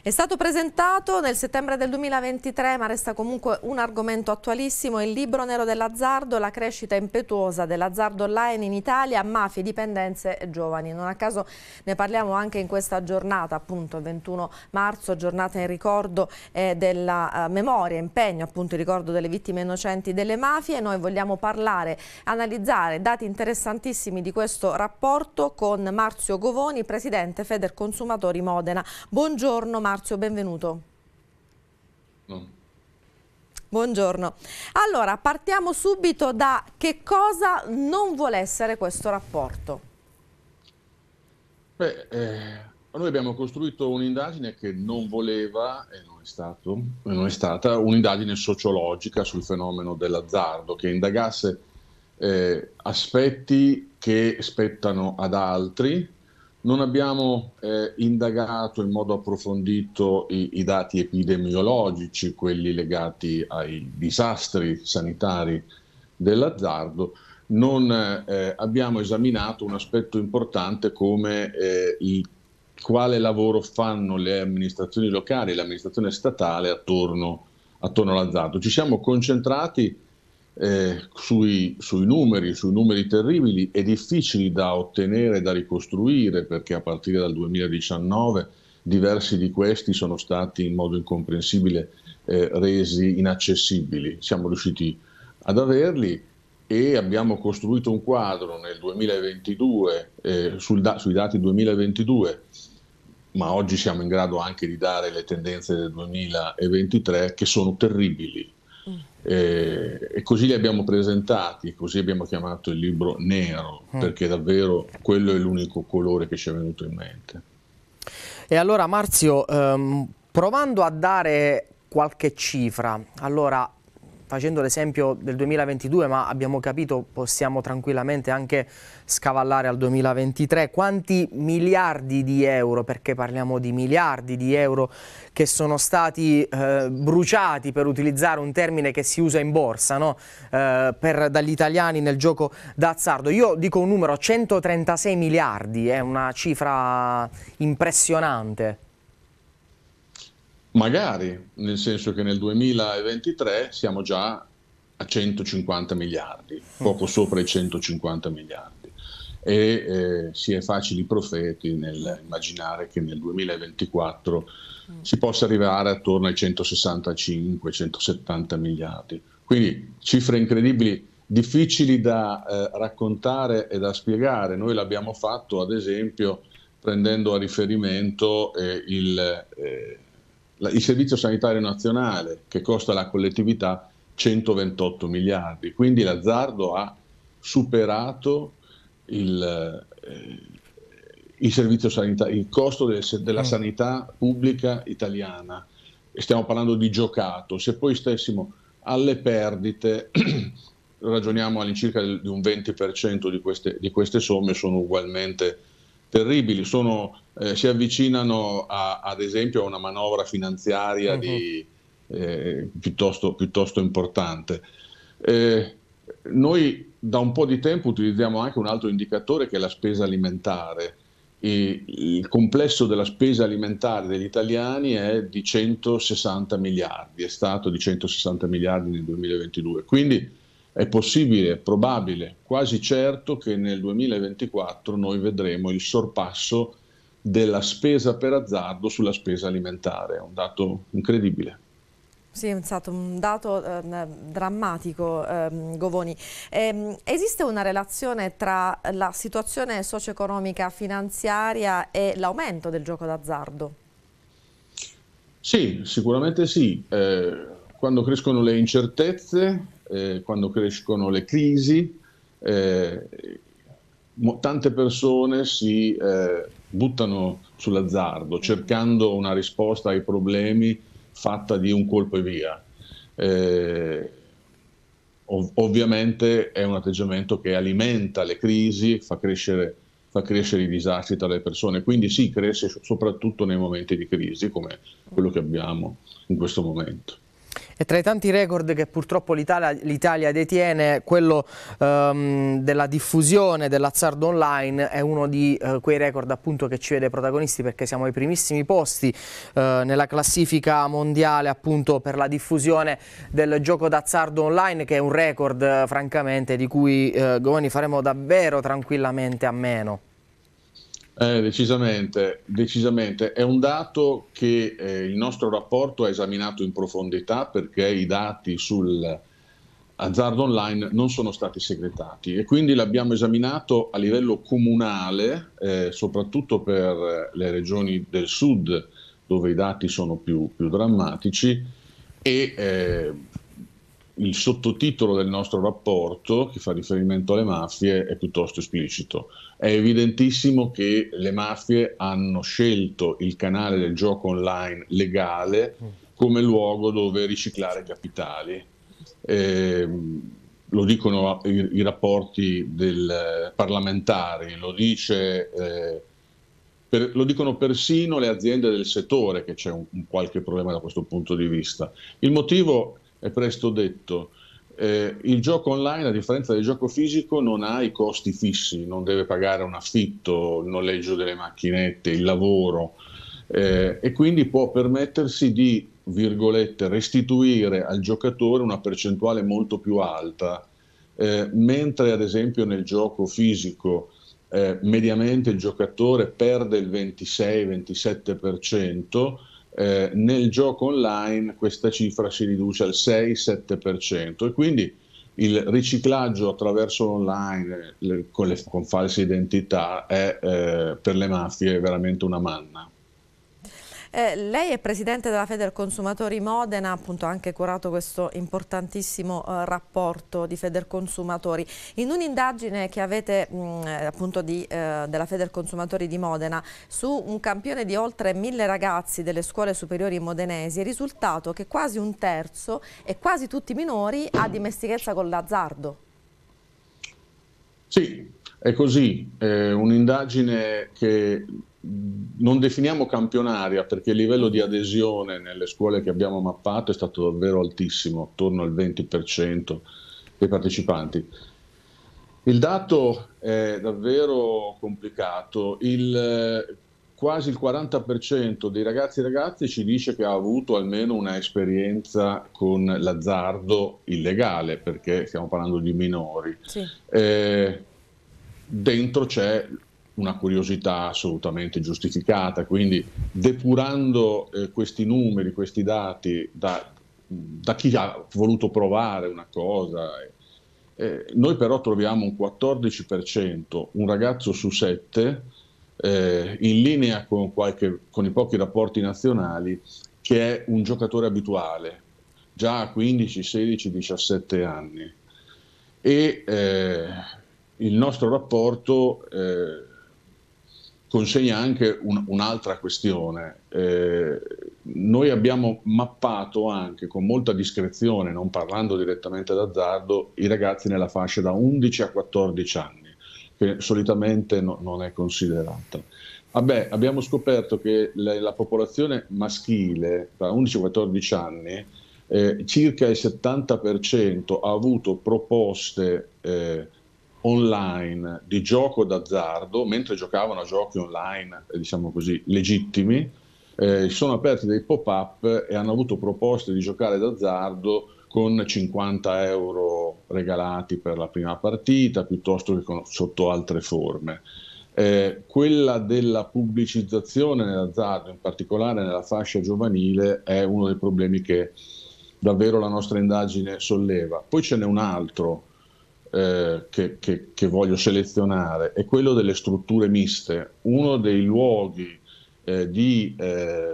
È stato presentato nel settembre del 2023, ma resta comunque un argomento attualissimo, il libro nero dell'azzardo, la crescita impetuosa dell'azzardo online in Italia, mafie, dipendenze e giovani. Non a caso ne parliamo anche in questa giornata, appunto, 21 marzo, giornata in ricordo eh, della eh, memoria, impegno, appunto, in ricordo delle vittime innocenti delle mafie. Noi vogliamo parlare, analizzare dati interessantissimi di questo rapporto con Marzio Govoni, presidente Feder Consumatori Modena. Buongiorno Marzio. Marzio, benvenuto. Buongiorno. Allora, partiamo subito da che cosa non vuole essere questo rapporto. Beh, eh, noi abbiamo costruito un'indagine che non voleva e non è, stato, e non è stata un'indagine sociologica sul fenomeno dell'azzardo, che indagasse eh, aspetti che spettano ad altri, non abbiamo eh, indagato in modo approfondito i, i, dati epidemiologici, quelli legati ai disastri sanitari dell'azzardo, non eh, abbiamo esaminato un aspetto importante come eh, il, quale lavoro fanno le amministrazioni locali e l'amministrazione statale attorno, attorno all'azzardo. Ci siamo concentrati eh, sui, sui, numeri, sui numeri terribili e difficili da ottenere, da ricostruire, perché a partire dal 2019 diversi di questi sono stati in modo incomprensibile eh, resi inaccessibili. Siamo riusciti ad averli e abbiamo costruito un quadro nel 2022, eh, da, sui dati 2022, ma oggi siamo in grado anche di dare le tendenze del 2023 che sono terribili eh, e così li abbiamo presentati, così abbiamo chiamato il libro nero, mm. perché davvero quello è l'unico colore che ci è venuto in mente. E allora Marzio, ehm, provando a dare qualche cifra, allora facendo l'esempio del 2022, ma abbiamo capito possiamo tranquillamente anche scavallare al 2023, quanti miliardi di euro, perché parliamo di miliardi di euro che sono stati eh, bruciati per utilizzare un termine che si usa in borsa, no? eh, per, dagli italiani nel gioco d'azzardo. Io dico un numero, 136 miliardi, è una cifra impressionante. Magari, nel senso che nel 2023 siamo già a 150 miliardi, mm. poco sopra i 150 miliardi. E eh, si è facili profeti nell'immaginare che nel 2024 mm. si possa arrivare attorno ai 165-170 miliardi. Quindi cifre incredibili, difficili da eh, raccontare e da spiegare. Noi l'abbiamo fatto, ad esempio, prendendo a riferimento eh, il eh, il Servizio Sanitario Nazionale che costa alla collettività 128 miliardi, quindi l'azzardo ha superato il, eh, il, sanità, il costo del, della mm. sanità pubblica italiana. Stiamo parlando di giocato, se poi stessimo alle perdite, ragioniamo all'incirca di un 20% di queste, di queste somme, sono ugualmente terribili. Sono eh, si avvicinano a, ad esempio a una manovra finanziaria uh-huh. di, mm-hmm. eh, piuttosto, piuttosto, importante. Eh, noi da un po' di tempo utilizziamo anche un altro indicatore che è la spesa alimentare. E il complesso della spesa alimentare degli italiani è di 160 miliardi, è stato di 160 miliardi nel 2022. Quindi è possibile, probabile, quasi certo che nel 2024 noi vedremo il sorpasso della spesa per azzardo sulla spesa alimentare, è un dato incredibile. Sì, è stato un dato eh, drammatico, eh, Govoni. Eh, esiste una relazione tra la situazione socio-economica finanziaria e l'aumento del gioco d'azzardo? Sì, sicuramente sì. Eh, quando crescono le incertezze, eh, quando crescono le crisi, eh, tante persone si eh, buttano sull'azzardo mm. cercando una risposta ai problemi fatta di un colpo e via. Eh, ov- ovviamente è un atteggiamento che alimenta le crisi, fa crescere, fa crescere i disastri tra le persone, quindi si sì, cresce soprattutto nei momenti di crisi come quello che abbiamo in questo momento. E tra i tanti record che purtroppo l'Italia detiene, quello ehm, della diffusione dell'azzardo online è uno di eh, quei record appunto che ci vede protagonisti perché siamo ai primissimi posti eh, nella classifica mondiale appunto per la diffusione del gioco d'azzardo online che è un record eh, francamente di cui Giovanni eh, faremo davvero tranquillamente a meno. Eh, decisamente, decisamente. È un dato che eh, il nostro rapporto ha esaminato in profondità perché i dati sul azzardo online non sono stati segretati e quindi l'abbiamo esaminato a livello comunale, eh, soprattutto per le regioni del sud dove i dati sono più, più drammatici e eh, il sottotitolo del nostro rapporto, che fa riferimento alle mafie, è piuttosto esplicito. È evidentissimo che le mafie hanno scelto il canale del gioco online legale come luogo dove riciclare capitali. Eh, lo dicono i, i rapporti del, eh, parlamentari, lo dice... Eh, per, lo dicono persino le aziende del settore che c'è un, un, qualche problema da questo punto di vista. Il motivo è è presto detto. Eh, il gioco online, a differenza del gioco fisico, non ha i costi fissi, non deve pagare un affitto, il noleggio delle macchinette, il lavoro eh, e quindi può permettersi di, virgolette, restituire al giocatore una percentuale molto più alta, eh, mentre ad esempio nel gioco fisico eh, mediamente il giocatore perde il 26-27% eh, nel gioco online questa cifra si riduce al 6-7% e quindi il riciclaggio attraverso l'online le, con, le, con, false identità è eh, per le mafie veramente una manna. Eh, lei è presidente della Feder Consumatori Modena, appunto ha anche curato questo importantissimo eh, rapporto di Feder Consumatori. In un'indagine che avete mh, mm, eh, appunto di, eh, della Feder Consumatori di Modena su un campione di oltre mille ragazzi delle scuole superiori modenesi è risultato che quasi un terzo e quasi tutti i minori ha dimestichezza con l'azzardo. Sì, è così, è un'indagine che non definiamo campionaria perché il livello di adesione nelle scuole che abbiamo mappato è stato davvero altissimo, attorno al 20% dei partecipanti. Il dato è davvero complicato, il, quasi il 40% dei ragazzi e ragazze ci dice che ha avuto almeno un'esperienza con l'azzardo illegale, perché stiamo parlando di minori. Sì. Eh, dentro c'è una curiosità assolutamente giustificata, quindi depurando eh, questi numeri, questi dati da, da, chi ha voluto provare una cosa. Eh, eh noi però troviamo un 14%, un ragazzo su 7, eh, in linea con, qualche, con i pochi rapporti nazionali, che è un giocatore abituale, già a 15, 16, 17 anni. E eh, il nostro rapporto eh, consegna anche un, un'altra questione. Eh, noi abbiamo mappato anche con molta discrezione, non parlando direttamente d'azzardo, i ragazzi nella fascia da 11 a 14 anni, che solitamente no, non è considerata. Vabbè, abbiamo scoperto che la, la popolazione maschile da 11 a 14 anni, eh, circa il 70% ha avuto proposte eh, online di gioco d'azzardo, mentre giocavano a giochi online, eh, diciamo così, legittimi, eh, sono aperti dei pop-up e hanno avuto proposte di giocare d'azzardo con 50 euro regalati per la prima partita piuttosto che con, sotto altre forme. Eh, quella della pubblicizzazione nell'azzardo, in particolare nella fascia giovanile, è uno dei problemi che davvero la nostra indagine solleva. Poi ce n'è un altro eh, che, che, che, voglio selezionare è quello delle strutture miste, uno dei luoghi eh, di eh,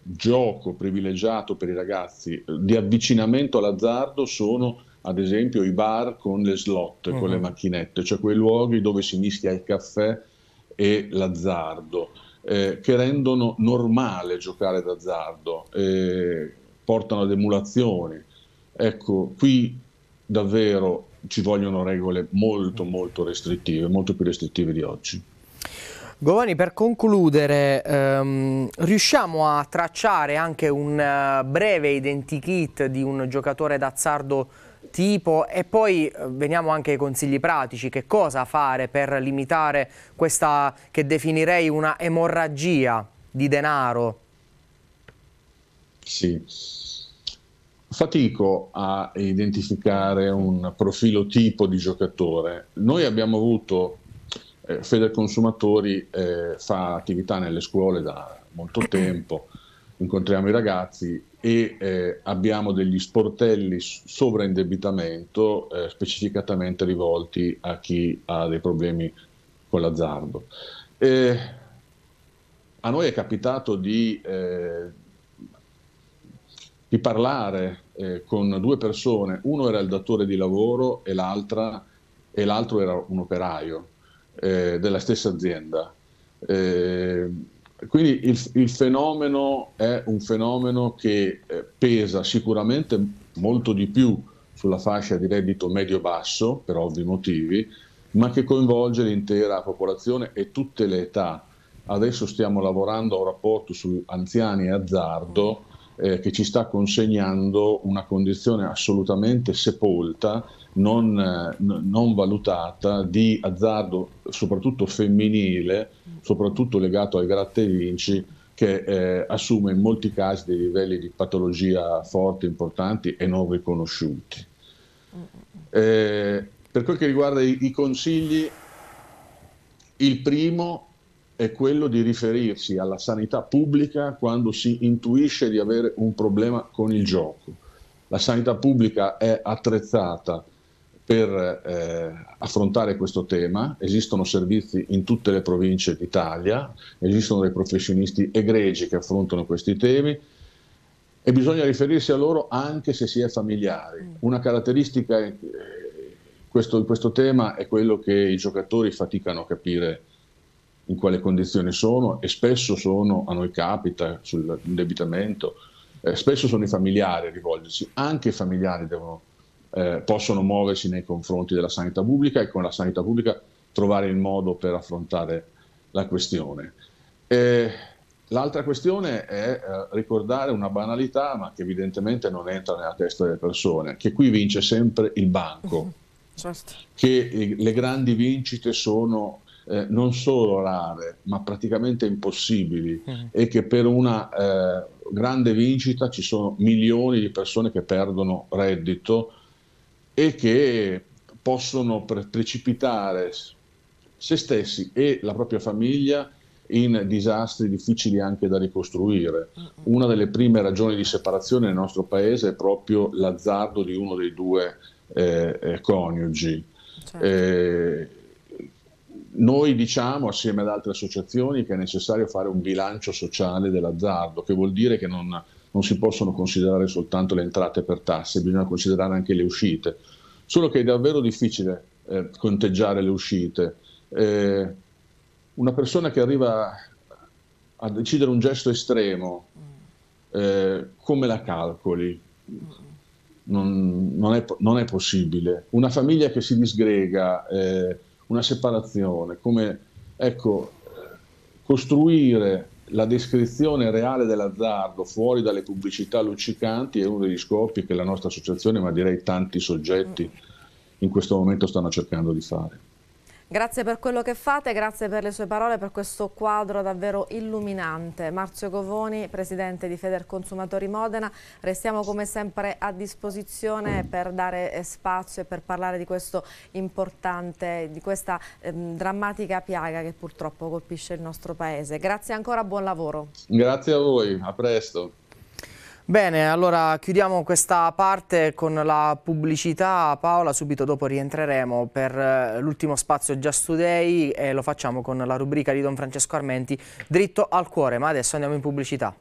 gioco privilegiato per i ragazzi, eh, di avvicinamento all'azzardo sono ad esempio i bar con le slot, uh-huh. con le mhm. macchinette, cioè quei luoghi dove si mischia il caffè e l'azzardo, eh, che rendono normale giocare d'azzardo, portano ad emulazioni. Ecco, qui davvero ci vogliono regole molto molto restrittive, molto più restrittive di oggi. Giovanni, per concludere, ehm, riusciamo a tracciare anche un eh, breve identikit di un giocatore d'azzardo tipo e poi eh, veniamo anche ai consigli pratici, che cosa fare per limitare questa che definirei una emorragia di denaro? Sì. Fatico a identificare un profilo tipo di giocatore. Noi abbiamo avuto, eh, Consumatori, eh, fa attività nelle scuole da molto tempo, incontriamo i ragazzi e eh, abbiamo degli sportelli sovraindebitamento eh, specificatamente rivolti a chi ha dei problemi con l'azzardo. Eh, a noi è capitato di eh, di parlare eh, con due persone, uno era il datore di lavoro e, e l'altro era un operaio eh, della stessa azienda. Eh, quindi il, il, fenomeno è un fenomeno che eh, pesa sicuramente molto di più sulla fascia di reddito medio-basso, per ovvi motivi, ma che coinvolge l'intera popolazione e tutte le età. Adesso stiamo lavorando a un rapporto su anziani e azzardo eh, che ci sta consegnando una condizione assolutamente sepolta, non, eh, non valutata, di azzardo soprattutto femminile, soprattutto legato ai gratte vinci, che eh, assume in molti casi dei livelli di patologia forti, importanti e non riconosciuti. Eh, per quel che riguarda i, i, consigli, il primo è quello di riferirsi alla sanità pubblica quando si intuisce di avere un problema con il gioco. La sanità pubblica è attrezzata per eh, affrontare questo tema, esistono servizi in tutte le province d'Italia, esistono dei professionisti egregi che affrontano questi temi, e bisogna riferirsi a loro anche se si è familiari. Mm. Una caratteristica di eh, questo, questo tema è quello che i giocatori faticano a capire in quale condizione sono e spesso sono, a noi capita, sull'indebitamento, eh, spesso sono i familiari a rivolgersi, anche i familiari devono, eh, possono muoversi nei confronti della sanità pubblica e con la sanità pubblica trovare il modo per affrontare la questione. E l'altra questione è eh, ricordare una banalità, ma che evidentemente non entra nella testa delle persone, che qui vince sempre il banco, uh-huh. certo. che eh, le grandi vincite sono eh, non solo rare, ma praticamente impossibili mm. e che per una eh, grande vincita ci sono milioni di persone che perdono reddito e che possono pre- precipitare se stessi e la propria famiglia in disastri difficili anche da ricostruire. Una delle prime ragioni di separazione nel nostro paese è proprio l'azzardo di uno dei due eh, eh coniugi. Certo. Eh, noi diciamo, assieme ad altre associazioni, che è necessario fare un bilancio sociale dell'azzardo, che vuol dire che non, non si possono considerare soltanto le entrate per tasse, bisogna considerare anche le uscite. Solo che è davvero difficile eh, conteggiare le uscite. Eh, una persona che arriva a decidere un gesto estremo, eh, come la calcoli? Non, non, è, non, è, possibile. Una famiglia che si disgrega, eh, una separazione, come ecco, costruire la descrizione reale dell'azzardo fuori dalle pubblicità luccicanti è uno degli scopi che la nostra associazione, ma direi tanti soggetti in questo momento stanno cercando di fare. Grazie per quello che fate, grazie per le sue parole, per questo quadro davvero illuminante. Marzio Govoni, presidente di Feder Consumatori Modena, restiamo come sempre a disposizione per dare eh, spazio e per parlare di questo importante, di questa ehm, drammatica piaga che purtroppo colpisce il nostro paese. Grazie ancora, buon lavoro. Grazie a voi, a presto. Bene, allora chiudiamo questa parte con la pubblicità. Paola, subito dopo rientreremo per eh, l'ultimo spazio Just Today e lo facciamo con la rubrica di Don Francesco Armenti, Dritto al cuore, ma adesso andiamo in pubblicità.